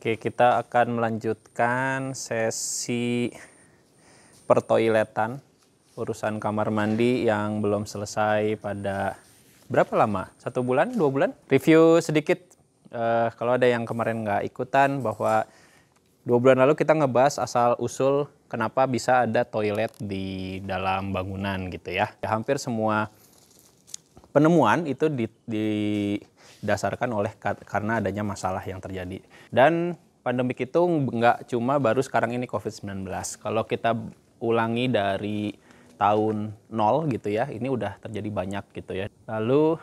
Oke, kita akan melanjutkan sesi pertoiletan urusan kamar mandi yang belum selesai pada berapa lama? Satu bulan, dua bulan? Review sedikit uh, kalau ada yang kemarin nggak ikutan bahwa dua bulan lalu kita ngebahas asal usul kenapa bisa ada toilet di dalam bangunan gitu ya. ya hampir semua penemuan itu didasarkan oleh karena adanya masalah yang terjadi. Dan pandemik itu nggak cuma baru sekarang ini COVID-19. Kalau kita ulangi dari tahun nol gitu ya, ini udah terjadi banyak gitu ya. Lalu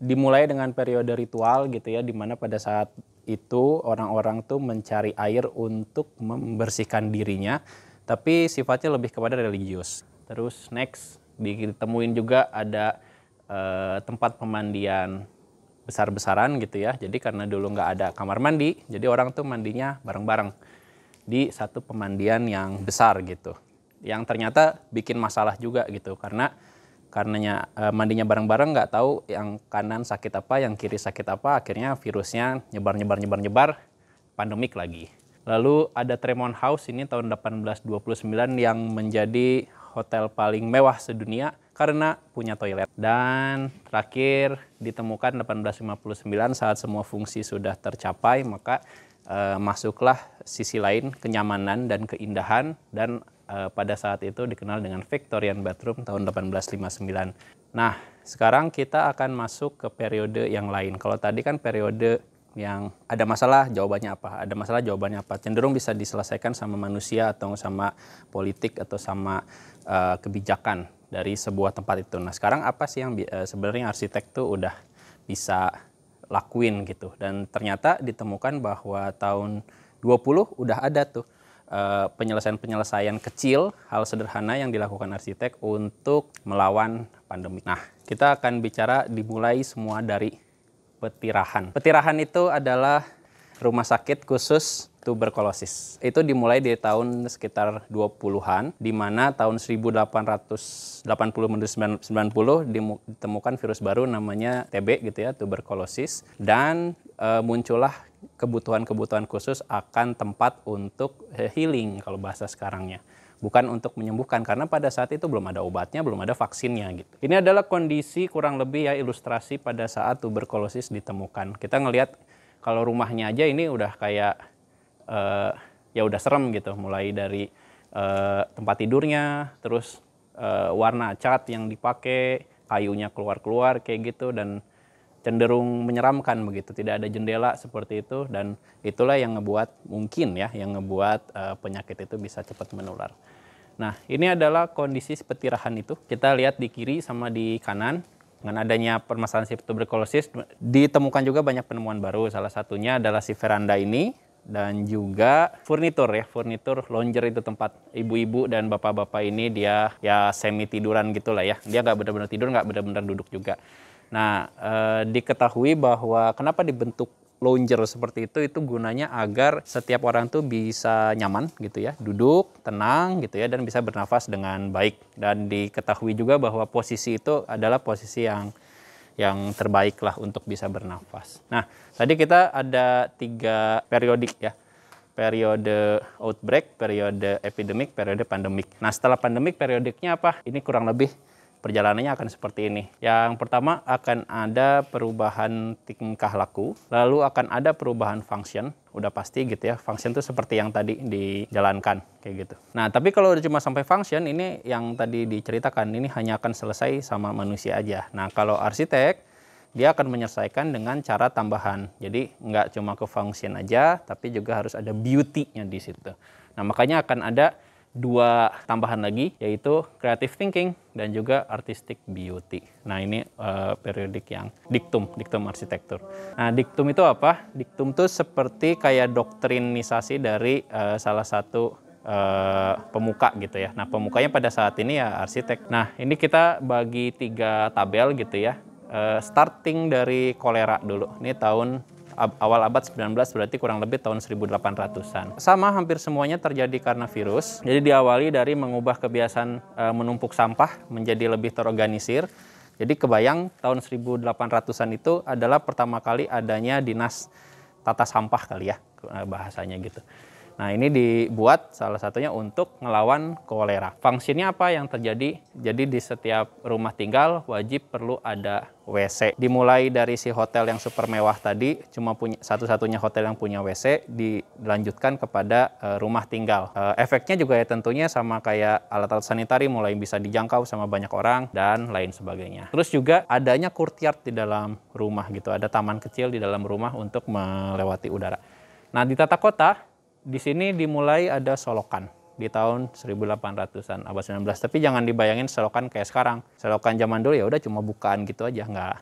dimulai dengan periode ritual gitu ya, dimana pada saat itu orang-orang tuh mencari air untuk membersihkan dirinya, tapi sifatnya lebih kepada religius. Terus next ditemuin juga ada Eh, tempat pemandian besar-besaran gitu ya. Jadi karena dulu nggak ada kamar mandi, jadi orang tuh mandinya bareng-bareng di satu pemandian yang besar gitu. Yang ternyata bikin masalah juga gitu karena karenanya eh, mandinya bareng-bareng nggak tahu yang kanan sakit apa, yang kiri sakit apa, akhirnya virusnya nyebar-nyebar nyebar-nyebar pandemik lagi. Lalu ada Tremont House ini tahun 1829 yang menjadi hotel paling mewah sedunia karena punya toilet. Dan terakhir ditemukan 1859 saat semua fungsi sudah tercapai maka e, masuklah sisi lain kenyamanan dan keindahan dan e, pada saat itu dikenal dengan Victorian Bathroom tahun 1859. Nah sekarang kita akan masuk ke periode yang lain. Kalau tadi kan periode yang ada masalah jawabannya apa ada masalah jawabannya apa cenderung bisa diselesaikan sama manusia atau sama politik atau sama uh, kebijakan dari sebuah tempat itu. Nah sekarang apa sih yang uh, sebenarnya arsitek tuh udah bisa lakuin gitu dan ternyata ditemukan bahwa tahun 20 udah ada tuh eh, penyelesaian-penyelesaian uh, kecil hal sederhana yang dilakukan arsitek untuk melawan pandemi. Nah, kita akan bicara dimulai semua dari petirahan. Petirahan itu adalah rumah sakit khusus tuberkulosis. Itu dimulai di tahun sekitar 20-an, di mana tahun 1880 90 ditemukan virus baru namanya TB gitu ya, tuberkulosis. Dan e, muncullah kebutuhan-kebutuhan khusus akan tempat untuk eh, healing kalau bahasa sekarangnya bukan untuk menyembuhkan karena pada saat itu belum ada obatnya, belum ada vaksinnya gitu. Ini adalah kondisi kurang lebih ya ilustrasi pada saat tuberkulosis ditemukan. Kita ngelihat kalau rumahnya aja ini udah kayak uh, ya udah serem gitu mulai dari uh, tempat tidurnya terus uh, warna cat yang dipakai kayunya keluar-keluar kayak gitu dan cenderung menyeramkan begitu tidak ada jendela seperti itu dan itulah yang ngebuat mungkin ya yang ngebuat uh, penyakit itu bisa cepat menular. Nah, ini adalah kondisi petirahan itu. Kita lihat di kiri sama di kanan dengan adanya permasalahan si tuberkulosis, ditemukan juga banyak penemuan baru. Salah satunya adalah si veranda ini dan juga furnitur ya furnitur lounger itu tempat ibu-ibu dan bapak-bapak ini dia ya semi tiduran gitulah ya dia nggak benar-benar tidur nggak benar-benar duduk juga nah eh, diketahui bahwa kenapa dibentuk lounger seperti itu itu gunanya agar setiap orang tuh bisa nyaman gitu ya, duduk, tenang gitu ya dan bisa bernafas dengan baik. Dan diketahui juga bahwa posisi itu adalah posisi yang yang terbaik lah untuk bisa bernafas. Nah, tadi kita ada tiga periodik ya periode outbreak, periode epidemik, periode pandemik. Nah, setelah pandemik periodiknya apa? Ini kurang lebih perjalanannya akan seperti ini. Yang pertama akan ada perubahan tingkah laku, lalu akan ada perubahan function, udah pasti gitu ya. Function itu seperti yang tadi dijalankan kayak gitu. Nah, tapi kalau udah cuma sampai function ini yang tadi diceritakan ini hanya akan selesai sama manusia aja. Nah, kalau arsitek dia akan menyelesaikan dengan cara tambahan. Jadi nggak cuma ke function aja, tapi juga harus ada beauty-nya di situ. Nah, makanya akan ada dua tambahan lagi yaitu creative thinking dan juga artistic beauty. Nah ini uh, periodik yang diktum, diktum arsitektur. Nah diktum itu apa? Diktum itu seperti kayak doktrinisasi dari uh, salah satu uh, pemuka gitu ya. Nah pemukanya pada saat ini ya arsitek. Nah ini kita bagi tiga tabel gitu ya. Uh, starting dari kolera dulu. Ini tahun awal abad 19 berarti kurang lebih tahun 1800-an. Sama hampir semuanya terjadi karena virus. Jadi diawali dari mengubah kebiasaan e, menumpuk sampah menjadi lebih terorganisir. Jadi kebayang tahun 1800-an itu adalah pertama kali adanya dinas tata sampah kali ya eh, bahasanya gitu. Nah ini dibuat salah satunya untuk melawan kolera. Fungsinya apa yang terjadi? Jadi di setiap rumah tinggal wajib perlu ada WC. Dimulai dari si hotel yang super mewah tadi, cuma punya satu-satunya hotel yang punya WC, dilanjutkan kepada e, rumah tinggal. E, efeknya juga ya tentunya sama kayak alat-alat sanitari mulai bisa dijangkau sama banyak orang dan lain sebagainya. Terus juga adanya courtyard di dalam rumah gitu, ada taman kecil di dalam rumah untuk melewati udara. Nah di tata kota di sini dimulai ada solokan di tahun 1800-an abad 19. Tapi jangan dibayangin selokan kayak sekarang. Selokan zaman dulu ya udah cuma bukaan gitu aja, nggak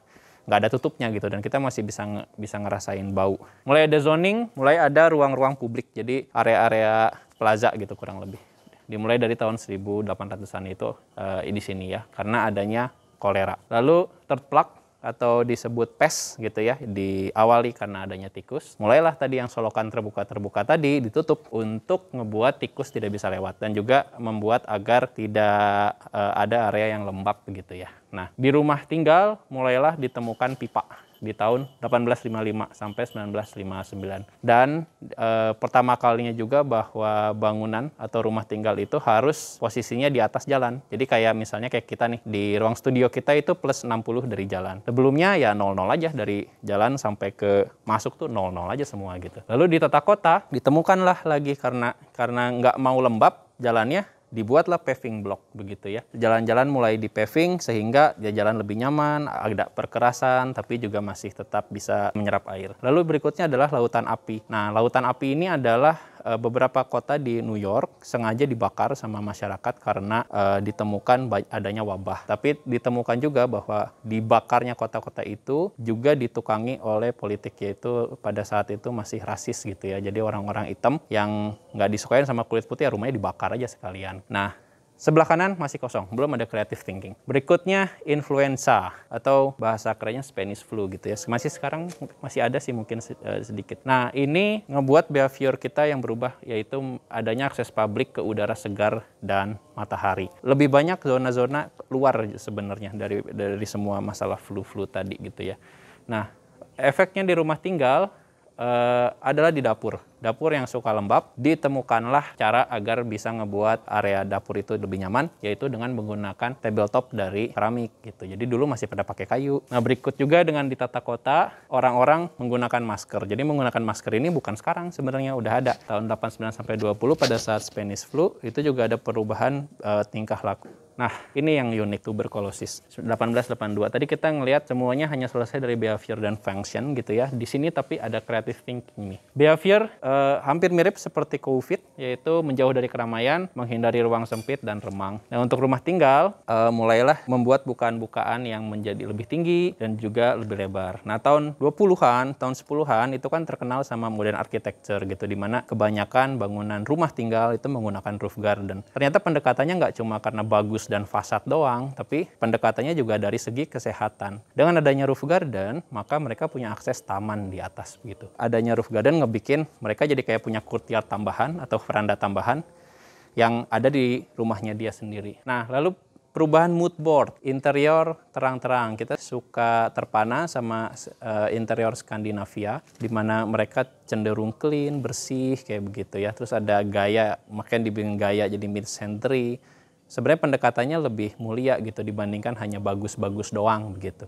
nggak ada tutupnya gitu dan kita masih bisa bisa ngerasain bau. Mulai ada zoning, mulai ada ruang-ruang publik. Jadi area-area plaza gitu kurang lebih. Dimulai dari tahun 1800-an itu uh, di sini ya karena adanya kolera. Lalu third plug atau disebut pes gitu ya diawali karena adanya tikus. Mulailah tadi yang solokan terbuka-terbuka tadi ditutup untuk ngebuat tikus tidak bisa lewat dan juga membuat agar tidak e, ada area yang lembab gitu ya. Nah, di rumah tinggal mulailah ditemukan pipa di tahun 1855 sampai 1959. Dan e, pertama kalinya juga bahwa bangunan atau rumah tinggal itu harus posisinya di atas jalan. Jadi kayak misalnya kayak kita nih di ruang studio kita itu plus 60 dari jalan. Sebelumnya ya 00 aja dari jalan sampai ke masuk tuh 00 aja semua gitu. Lalu di tata kota ditemukanlah lagi karena karena nggak mau lembab jalannya dibuatlah paving block begitu ya. Jalan-jalan mulai di paving sehingga dia jalan lebih nyaman, agak perkerasan tapi juga masih tetap bisa menyerap air. Lalu berikutnya adalah lautan api. Nah, lautan api ini adalah Eh, beberapa kota di New York sengaja dibakar sama masyarakat karena uh, ditemukan adanya wabah. Tapi ditemukan juga bahwa dibakarnya kota-kota itu juga ditukangi oleh politik yaitu pada saat itu masih rasis gitu ya. Jadi orang-orang hitam yang nggak disukain sama kulit putih ya rumahnya dibakar aja sekalian. Nah Sebelah kanan masih kosong, belum ada creative thinking. Berikutnya influenza atau bahasa kerennya Spanish flu gitu ya. Masih sekarang masih ada sih mungkin eh, sedikit. Nah ini ngebuat behavior kita yang berubah yaitu adanya akses publik ke udara segar dan matahari. Lebih banyak zona-zona luar sebenarnya dari dari semua masalah flu-flu tadi gitu ya. Nah efeknya di rumah tinggal Eh, adalah di dapur. Dapur yang suka lembab, ditemukanlah cara agar bisa ngebuat area dapur itu lebih nyaman, yaitu dengan menggunakan tabletop dari keramik gitu. Jadi dulu masih pada pakai kayu. Nah berikut juga dengan di tata kota, orang-orang menggunakan masker. Jadi menggunakan masker ini bukan sekarang sebenarnya udah ada. Tahun 89 20 pada saat Spanish flu itu juga ada perubahan uh, tingkah laku Nah, ini yang unik tuberkulosis 1882. Tadi kita ngelihat semuanya hanya selesai dari behavior dan function gitu ya. Di sini tapi ada creative thinking nih. Behavior eh, hampir mirip seperti COVID, yaitu menjauh dari keramaian, menghindari ruang sempit dan remang. Nah, untuk rumah tinggal eh, mulailah membuat bukaan-bukaan yang menjadi lebih tinggi dan juga lebih lebar. Nah, tahun 20-an, tahun 10-an itu kan terkenal sama modern architecture gitu di mana kebanyakan bangunan rumah tinggal itu menggunakan roof garden. Ternyata pendekatannya nggak cuma karena bagus dan fasad doang, tapi pendekatannya juga dari segi kesehatan. Dengan adanya roof garden, maka mereka punya akses taman di atas begitu. Adanya roof garden ngebikin mereka jadi kayak punya courtyard tambahan atau veranda tambahan yang ada di rumahnya dia sendiri. Nah, lalu perubahan mood board, interior terang-terang. Kita suka terpana sama uh, interior Skandinavia, di mana mereka cenderung clean, bersih, kayak begitu ya. Terus ada gaya, makanya dibikin gaya jadi mid-century sebenarnya pendekatannya lebih mulia gitu dibandingkan hanya bagus-bagus doang begitu.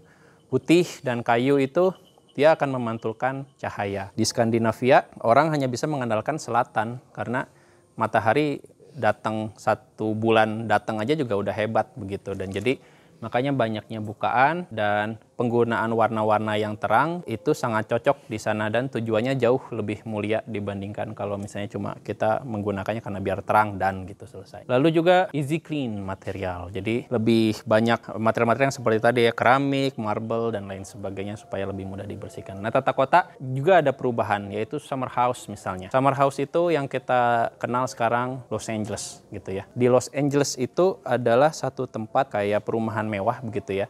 Putih dan kayu itu dia akan memantulkan cahaya. Di Skandinavia orang hanya bisa mengandalkan selatan karena matahari datang satu bulan datang aja juga udah hebat begitu dan jadi Makanya banyaknya bukaan dan penggunaan warna-warna yang terang itu sangat cocok di sana dan tujuannya jauh lebih mulia dibandingkan kalau misalnya cuma kita menggunakannya karena biar terang dan gitu selesai. Lalu juga easy clean material. Jadi lebih banyak material-material yang seperti tadi ya keramik, marble dan lain sebagainya supaya lebih mudah dibersihkan. Nah, tata kota juga ada perubahan yaitu summer house misalnya. Summer house itu yang kita kenal sekarang Los Angeles gitu ya. Di Los Angeles itu adalah satu tempat kayak perumahan mewah begitu ya,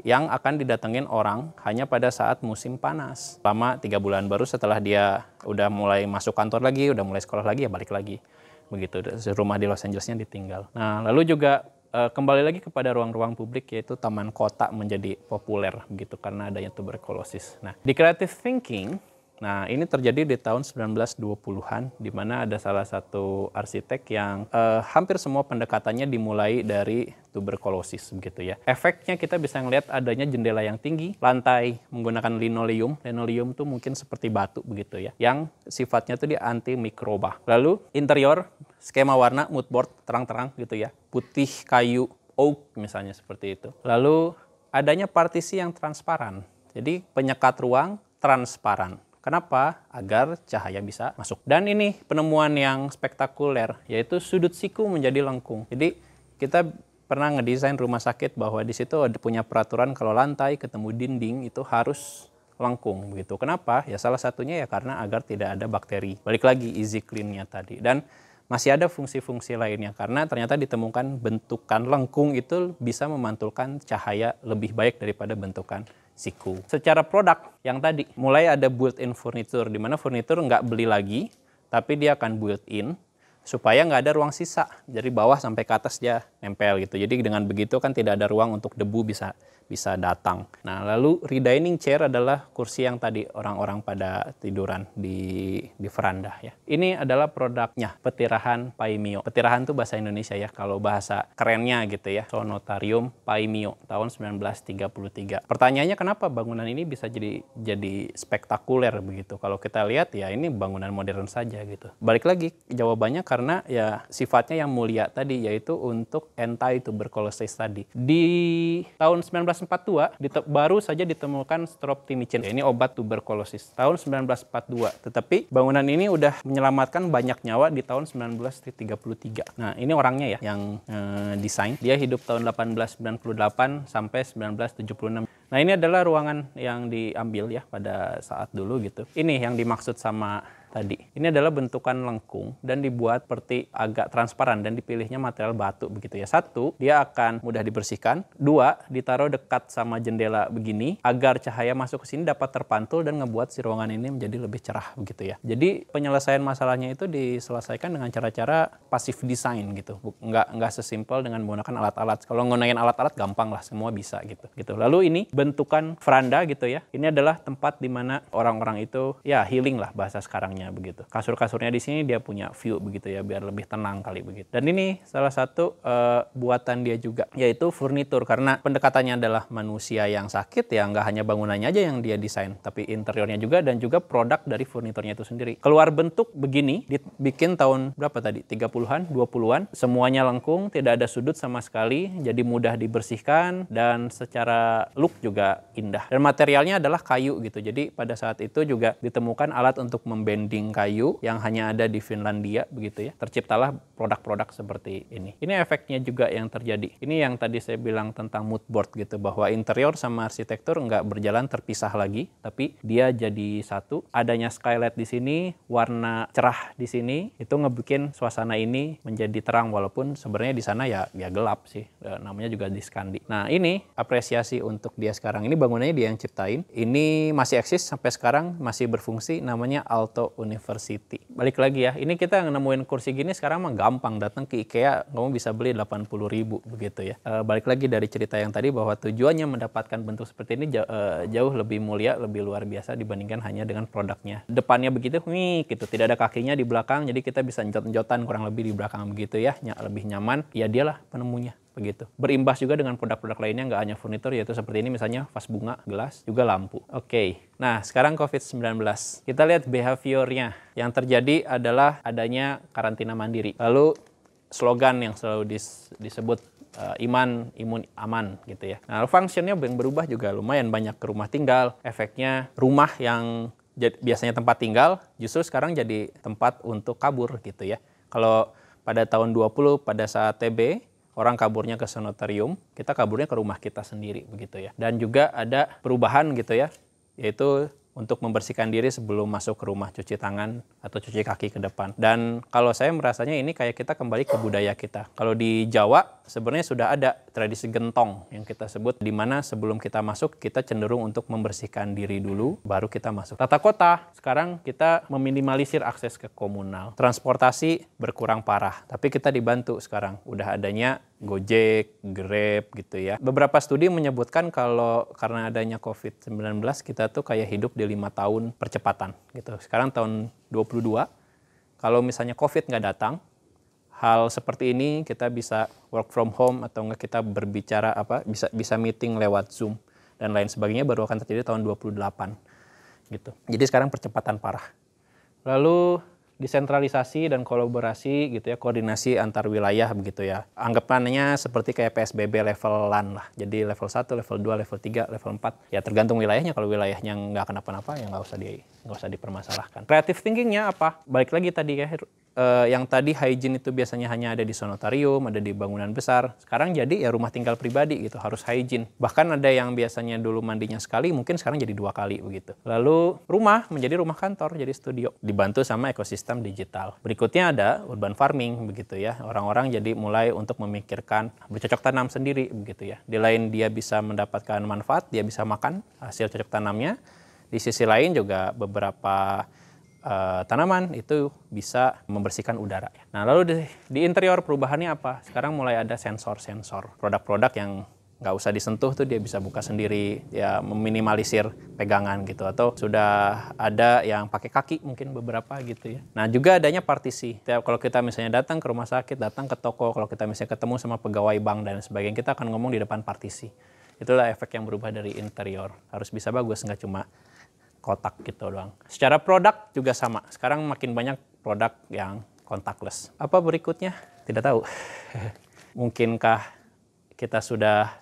yang akan didatengin orang hanya pada saat musim panas. Lama tiga bulan baru setelah dia udah mulai masuk kantor lagi, udah mulai sekolah lagi, ya balik lagi. Begitu, rumah di Los Angelesnya ditinggal. Nah, lalu juga eh, kembali lagi kepada ruang-ruang publik yaitu taman kota menjadi populer begitu karena adanya tuberkulosis. Nah, di creative thinking Nah, ini terjadi di tahun 1920-an, di mana ada salah satu arsitek yang eh, hampir semua pendekatannya dimulai dari tuberkulosis, begitu ya. Efeknya kita bisa melihat adanya jendela yang tinggi, lantai menggunakan linoleum, linoleum tuh mungkin seperti batu, begitu ya, yang sifatnya tuh dia anti mikroba. Lalu interior, skema warna, mood board, terang-terang gitu ya, putih, kayu, oak misalnya seperti itu. Lalu adanya partisi yang transparan, jadi penyekat ruang transparan Kenapa? Agar cahaya bisa masuk. Dan ini penemuan yang spektakuler, yaitu sudut siku menjadi lengkung. Jadi kita pernah ngedesain rumah sakit bahwa di situ ada punya peraturan kalau lantai ketemu dinding itu harus lengkung begitu. Kenapa? Ya salah satunya ya karena agar tidak ada bakteri. Balik lagi easy clean-nya tadi. Dan masih ada fungsi-fungsi lainnya karena ternyata ditemukan bentukan lengkung itu bisa memantulkan cahaya lebih baik daripada bentukan siku. Secara produk yang tadi, mulai ada built-in furniture, di mana furniture nggak beli lagi, tapi dia akan built-in supaya nggak ada ruang sisa Jadi bawah sampai ke atas dia nempel gitu. Jadi dengan begitu kan tidak ada ruang untuk debu bisa bisa datang. Nah, lalu redining chair adalah kursi yang tadi orang-orang pada tiduran di di veranda ya. Ini adalah produknya petirahan Paimio. Petirahan tuh bahasa Indonesia ya kalau bahasa kerennya gitu ya. Sonotarium Paimio tahun 1933. Pertanyaannya kenapa bangunan ini bisa jadi jadi spektakuler begitu? Kalau kita lihat ya ini bangunan modern saja gitu. Balik lagi jawabannya karena ya sifatnya yang mulia tadi yaitu untuk itu tuberculosis tadi. Di tahun 19 1942 baru saja ditemukan streptomycin. Ya, ini obat tuberkulosis tahun 1942. Tetapi bangunan ini udah menyelamatkan banyak nyawa di tahun 1933. Nah, ini orangnya ya yang eh, desain. Dia hidup tahun 1898 sampai 1976. Nah, ini adalah ruangan yang diambil ya pada saat dulu gitu. Ini yang dimaksud sama tadi. Ini adalah bentukan lengkung dan dibuat seperti agak transparan dan dipilihnya material batu begitu ya. Satu, dia akan mudah dibersihkan. Dua, ditaruh dekat sama jendela begini agar cahaya masuk ke sini dapat terpantul dan ngebuat si ruangan ini menjadi lebih cerah begitu ya. Jadi penyelesaian masalahnya itu diselesaikan dengan cara-cara pasif desain gitu. Nggak, nggak sesimpel dengan menggunakan alat-alat. Kalau menggunakan alat-alat gampang lah, semua bisa gitu. gitu. Lalu ini bentukan veranda gitu ya. Ini adalah tempat di mana orang-orang itu ya healing lah bahasa sekarangnya kasurnya begitu. Kasur-kasurnya di sini dia punya view begitu ya biar lebih tenang kali begitu. Dan ini salah satu uh, buatan dia juga yaitu furnitur karena pendekatannya adalah manusia yang sakit ya nggak hanya bangunannya aja yang dia desain tapi interiornya juga dan juga produk dari furniturnya itu sendiri. Keluar bentuk begini dibikin tahun berapa tadi? 30-an, 20-an. Semuanya lengkung, tidak ada sudut sama sekali, jadi mudah dibersihkan dan secara look juga indah. Dan materialnya adalah kayu gitu. Jadi pada saat itu juga ditemukan alat untuk membanding dinding kayu yang hanya ada di Finlandia begitu ya. Terciptalah produk-produk seperti ini. Ini efeknya juga yang terjadi. Ini yang tadi saya bilang tentang mood board gitu bahwa interior sama arsitektur nggak berjalan terpisah lagi, tapi dia jadi satu. Adanya skylight di sini, warna cerah di sini itu ngebikin suasana ini menjadi terang walaupun sebenarnya di sana ya ya gelap sih. E, namanya juga diskandi. Nah, ini apresiasi untuk dia sekarang. Ini bangunannya dia yang ciptain. Ini masih eksis sampai sekarang, masih berfungsi namanya Alto University. Balik lagi ya, ini kita nemuin kursi gini sekarang mah gampang. Datang ke IKEA, kamu bisa beli 80 ribu begitu ya. E, balik lagi dari cerita yang tadi bahwa tujuannya mendapatkan bentuk seperti ini jauh, eh, e, jauh lebih mulia, lebih luar biasa dibandingkan hanya dengan produknya. Depannya begitu, wih, gitu. Tidak ada kakinya di belakang, jadi kita bisa njot-njotan kurang lebih di belakang begitu ya, ya, lebih nyaman. Ya dialah penemunya begitu. Berimbas juga dengan produk-produk lainnya nggak hanya furnitur yaitu seperti ini misalnya vas bunga, gelas, juga lampu. Oke. Okay. Nah, sekarang COVID-19. Kita lihat behaviornya. Yang terjadi adalah adanya karantina mandiri. Lalu slogan yang selalu dis, disebut eh, iman, imun, aman gitu ya. Nah, fungsinya yang berubah juga lumayan banyak ke rumah tinggal. Efeknya rumah yang biasanya tempat tinggal justru sekarang jadi tempat untuk kabur gitu ya. Kalau pada tahun 20 pada saat TB orang kaburnya ke sanatorium, kita kaburnya ke rumah kita sendiri begitu ya. Dan juga ada perubahan gitu ya, yaitu untuk membersihkan diri sebelum masuk ke rumah cuci tangan atau cuci kaki ke depan. Dan kalau saya merasanya ini kayak kita kembali ke budaya kita. Kalau di Jawa sebenarnya sudah ada tradisi gentong yang kita sebut di mana sebelum kita masuk kita cenderung untuk membersihkan diri dulu baru kita masuk. Tata kota sekarang kita meminimalisir akses ke komunal. Transportasi berkurang parah, tapi kita dibantu sekarang udah adanya Gojek, Grab gitu ya. Beberapa studi menyebutkan kalau karena adanya COVID-19 kita tuh kayak hidup di lima tahun percepatan gitu. Sekarang tahun 22 kalau misalnya COVID nggak datang, hal seperti ini kita bisa work from home atau enggak kita berbicara apa bisa bisa meeting lewat Zoom dan lain sebagainya baru akan terjadi tahun 28 gitu. Jadi sekarang percepatan parah. Lalu desentralisasi dan kolaborasi gitu ya, koordinasi antar wilayah begitu ya. Anggapannya seperti kayak PSBB level lan lah. Jadi level 1, level 2, level 3, level 4. Ya tergantung wilayahnya. Kalau wilayahnya nggak kenapa-napa ya nggak usah di nggak usah dipermasalahkan. Creative thinkingnya apa? Balik lagi tadi ya, eh, yang tadi hygiene itu biasanya hanya ada di sonotarium, ada di bangunan besar. Sekarang jadi ya rumah tinggal pribadi gitu, harus hygiene. Bahkan ada yang biasanya dulu mandinya sekali, mungkin sekarang jadi dua kali begitu. Lalu rumah menjadi rumah kantor, jadi studio. Dibantu sama ekosistem digital. Berikutnya ada urban farming begitu ya. Orang-orang jadi mulai untuk memikirkan bercocok tanam sendiri begitu ya. Di lain dia bisa mendapatkan manfaat, dia bisa makan hasil cocok tanamnya di sisi lain juga beberapa e, tanaman itu bisa membersihkan udara. Nah lalu di, di interior perubahannya apa? Sekarang mulai ada sensor-sensor, produk-produk yang nggak usah disentuh tuh dia bisa buka sendiri ya meminimalisir pegangan gitu atau sudah ada yang pakai kaki mungkin beberapa gitu ya nah juga adanya partisi Tiap, kalau kita misalnya datang ke rumah sakit datang ke toko kalau kita misalnya ketemu sama pegawai bank dan sebagainya kita akan ngomong di depan partisi itulah efek yang berubah dari interior harus bisa bagus nggak cuma kotak gitu doang. Secara produk juga sama. Sekarang makin banyak produk yang contactless. Apa berikutnya? Tidak tahu. Mungkinkah kita sudah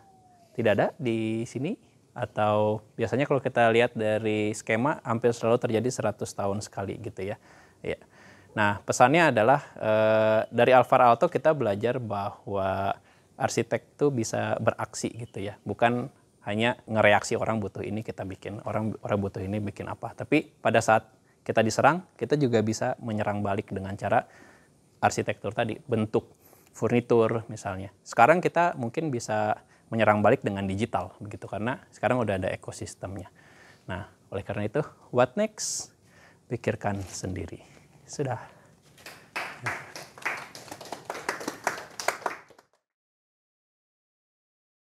tidak ada di sini? Atau biasanya kalau kita lihat dari skema hampir selalu terjadi 100 tahun sekali gitu ya. ya. Nah pesannya adalah eh, dari Alvar Aalto kita belajar bahwa arsitek tuh bisa beraksi gitu ya. Bukan hanya ngereaksi orang butuh ini kita bikin orang orang butuh ini bikin apa tapi pada saat kita diserang kita juga bisa menyerang balik dengan cara arsitektur tadi bentuk furnitur misalnya sekarang kita mungkin bisa menyerang balik dengan digital begitu karena sekarang udah ada ekosistemnya nah oleh karena itu what next pikirkan sendiri sudah